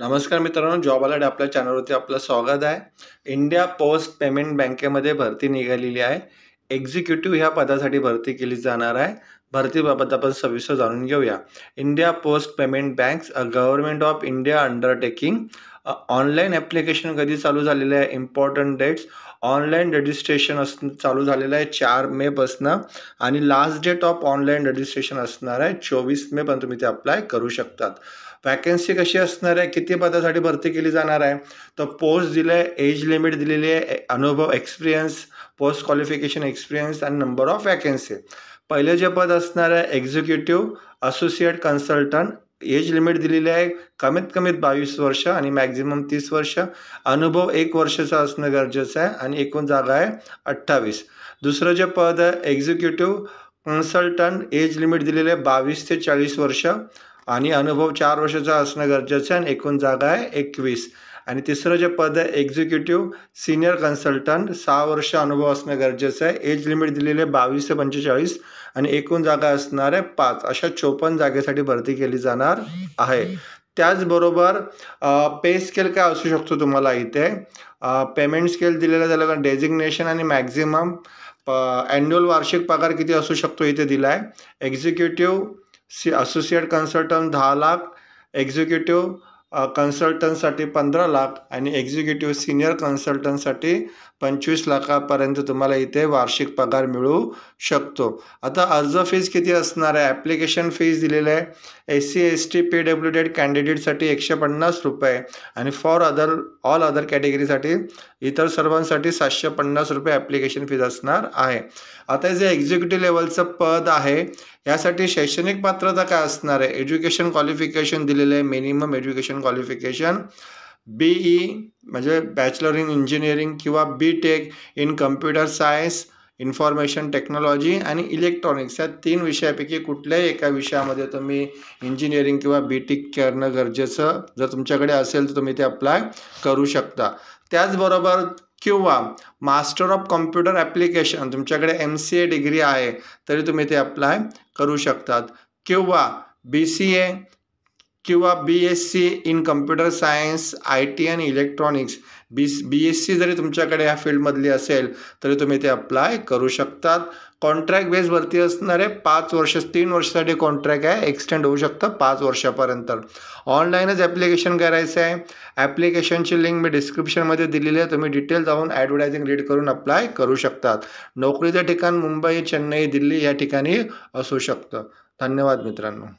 नमस्कार मित्रांनो job alert आपल्या चॅनलवरती आपलं स्वागत आहे इंडिया पोस्ट पेमेंट बँकेमध्ये भरती निघालेली आहे एक्झिक्युटिव्ह ह्या पदासाठी भरती केली जाणार आहे भरतीबाबत आपण सविस्तर जाणून घेऊया India post payment bank government of India undertaking online application कधी चालू झालेलं आहे इम्पॉर्टंट डेट्स ऑनलाईन रजिस्ट्रेशन अस चालू झालेलं आहे चार मेपासनं आणि last date of online registration असणार आहे चोवीस मे पण तुम्ही ते अप्लाय करू शकतात वॅकन्सी कशी असणार आहे किती पदासाठी भरती केली जाणार आहे तर पोस्ट दिलं आहे एज लिमिट दिलेली आहे अनुभव एक्सपिरियन्स पोस्ट क्वालिफिकेशन एक्सपिरियन्स आणि नंबर ऑफ वॅकन्सी पहिलं जे पद असणार आहे executive associate consultant age limit दिलेली आहे कमीत कमीत बावीस वर्ष आणि मॅक्झिमम तीस वर्ष अनुभव एक वर्षाचा असणं गरजेचं आहे आणि एकूण जागा आहे अठ्ठावीस दुसरं जे पद आहे एक्झिक्युटिव्ह कन्सल्टंट एज लिमिट दिलेलं आहे बावीस ते चाळीस वर्ष आणि अनुभव चार वर्षाचा असणं गरजेचं आहे आणि एकूण जागा आहे एकवीस आणि तिसरं जे पद आहे एक्झिक्युटिव्ह सिनियर कन्सल्टंट सहा वर्ष अनुभव असणं गरजेचं आहे एज लिमिट दिलेली आहे बावीस ते पंचेचाळीस आणि एकूण जागा असणार आहे पाच अशा चोपन्न जागेसाठी भरती केली जाणार आहे त्याचबरोबर पे स्केल काय असू शकतो तुम्हाला इथे पेमेंट स्केल दिलेला झालं का डेझिग्नेशन आणि मॅक्झिमम ॲन्युअल वार्षिक पगार किती असू शकतो इथे दिला आहे एक्झिक्युटिव्ह सी असोसिएट कन्सल्टंट दहा लाख एक्झिक्युटिव्ह कन्सल्टंटसाठी पंधरा लाख आणि एक्झिक्युटिव्ह सिनियर कन्सल्टंटसाठी पंचवीस लाखापर्यंत तुम्हाला इथे वार्षिक पगार मिळू शकतो आता अर्ज फीज किती असणार आहे ॲप्लिकेशन फीज दिलेलं आहे S C S T P W D कॅन्डिडेटसाठी एकशे पन्नास रुपये आणि फॉर अदर ऑल अदर कॅटेगरीसाठी इतर सर्वांसाठी सातशे पन्नास रुपये ॲप्लिकेशन फीज असणार आहे आता जे एक्झिक्युटिव्ह लेवलचं पद आहे यासाठी शैक्षणिक पात्रता काय असणार आहे एज्युकेशन क्वालिफिकेशन दिलेलं आहे minimum education qualification B E म्हणजे बॅचलर इन इंजिनिअरिंग किंवा B tech in computer science information technology आणि इलेक्ट्रॉनिक्स या तीन विषयापैकी कुठल्याही एका विषयामध्ये तुम्ही इंजिनिअरिंग किंवा बी टेक करणं गरजेचं जर तुमच्याकडे असेल तर तुम्ही ते अप्लाय करू शकता त्याचबरोबर किंवा मास्टर ऑफ कॉम्प्युटर ॲप्लिकेशन तुमच्याकडे एम सी ए डिग्री आहे तरी तुम्ही ते अप्लाय करू शकतात किंवा बी सी ए किंवा B S C in computer science I T and electronics B B S C जरी तुमच्याकडे या फील्डमधली असेल तरी तुम्ही ते अप्लाय करू शकतात कॉन्ट्रॅक्ट बेसवरती असणारे पाच वर्ष तीन वर्षासाठी कॉन्ट्रॅक्ट आहे एक्सटेंड होऊ शकतं पाच वर्षापर्यंत ऑनलाईनच ॲप्लिकेशन करायचं आहे ॲप्लिकेशनची लिंक मी डिस्क्रिप्शनमध्ये दिलेली आहे तुम्ही डिटेल जाऊन ॲडव्हर्टायझिंग रीड करून अप्लाय करू शकतात नोकरीचं ठिकाण मुंबई चेन्नई दिल्ली या ठिकाणी असू शकतं धन्यवाद मित्रांनो